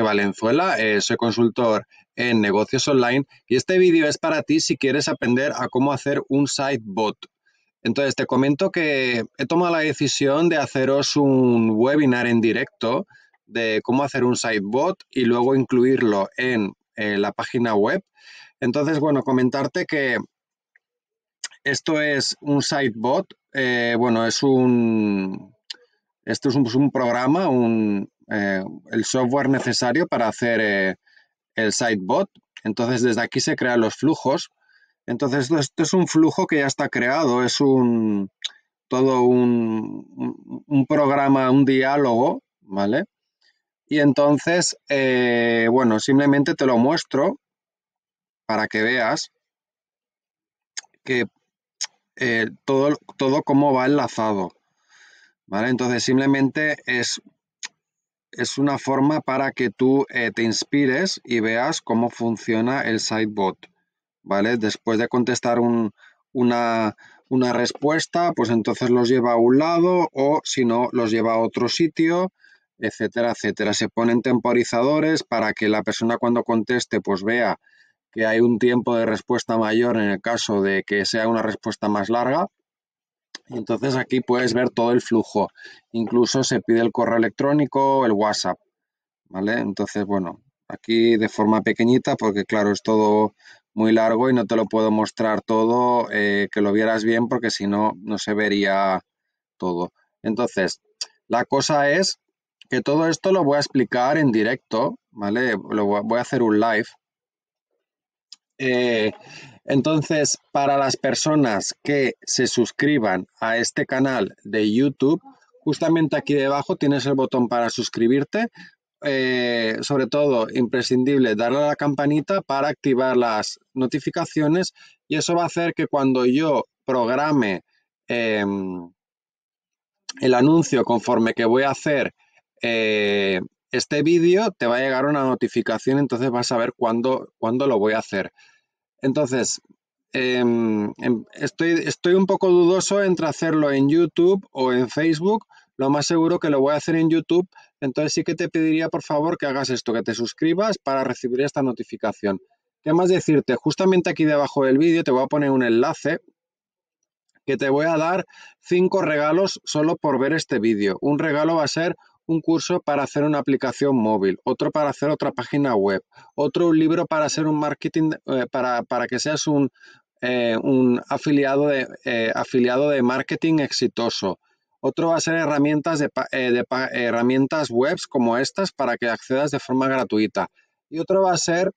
Valenzuela, eh, soy consultor en negocios online y este vídeo es para ti si quieres aprender a cómo hacer un site bot. Entonces te comento que he tomado la decisión de haceros un webinar en directo de cómo hacer un site bot y luego incluirlo en la página web. Entonces, bueno, comentarte que esto es un site bot, eh, bueno, es un, esto es un programa, un, eh, el software necesario para hacer eh, el Sidebot, Entonces desde aquí se crean los flujos. Entonces esto es un flujo que ya está creado, es un todo un, programa, un diálogo, ¿vale? Y entonces, eh, bueno, simplemente te lo muestro para que veas que todo, todo cómo va enlazado. ¿Vale? Entonces simplemente es es una forma para que tú eh, te inspires y veas cómo funciona el sidebot, ¿vale? Después de contestar una, una, respuesta, pues entonces los lleva a un lado o si no, los lleva a otro sitio, etcétera, etcétera. Se ponen temporizadores para que la persona cuando conteste, pues vea que hay un tiempo de respuesta mayor en el caso de que sea una respuesta más larga entonces aquí puedes ver todo el flujo. Incluso se pide el correo electrónico el WhatsApp. ¿Vale? Entonces, bueno, aquí de forma pequeñita porque claro, es todo muy largo y no te lo puedo mostrar todo, eh, que lo vieras bien porque si no, no se vería todo. Entonces, la cosa es que todo esto lo voy a explicar en directo, ¿vale? voy a hacer un live eh, entonces, para las personas que se suscriban a este canal de YouTube, justamente aquí debajo tienes el botón para suscribirte. Eh, sobre todo, imprescindible darle a la campanita para activar las notificaciones y eso va a hacer que cuando yo programe em, el anuncio conforme que voy a hacer eh, este vídeo te va a llegar una notificación, entonces vas a ver cuándo, cuándo lo voy a hacer. Entonces, em, em, estoy, estoy un poco dudoso entre hacerlo en YouTube o en Facebook. Lo más seguro que lo voy a hacer en YouTube. Entonces sí que te pediría, por favor, que hagas esto, que te suscribas para recibir esta notificación. ¿Qué más decirte? Justamente aquí debajo del vídeo te voy a poner un enlace que te voy a dar cinco regalos solo por ver este vídeo. Un regalo va a ser un curso para hacer una aplicación móvil, otro para hacer otra página web, otro un libro para hacer un marketing, eh, para, que seas un, eh, un afiliado, de, eh, afiliado de marketing exitoso. Otro va a ser herramientas, de, herramientas webs como estas para que accedas de forma gratuita. Y otro va a ser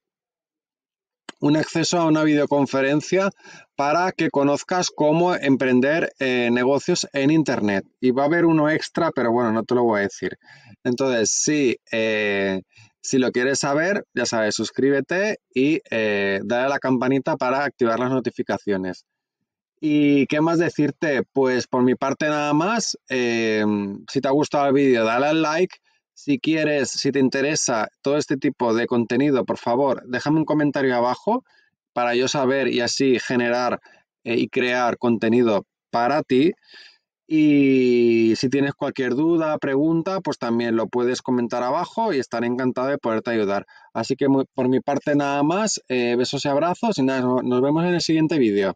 un acceso a una videoconferencia para que conozcas cómo emprender eh, negocios en Internet. Y va a haber uno extra, pero bueno, no te lo voy a decir. Entonces, sí, eh, si lo quieres saber, ya sabes, suscríbete y eh, dale a la campanita para activar las notificaciones. ¿Y qué más decirte? Pues por mi parte nada más. si te ha gustado el vídeo, dale al like si quieres, si te interesa todo este tipo de contenido, por favor, déjame un comentario abajo para yo saber y así generar eh, y crear contenido para ti. Y si tienes cualquier duda, pregunta, pues también lo puedes comentar abajo y estaré encantado de poderte ayudar. Así que por mi parte nada más, eh, besos y abrazos y nos vemos en el siguiente vídeo.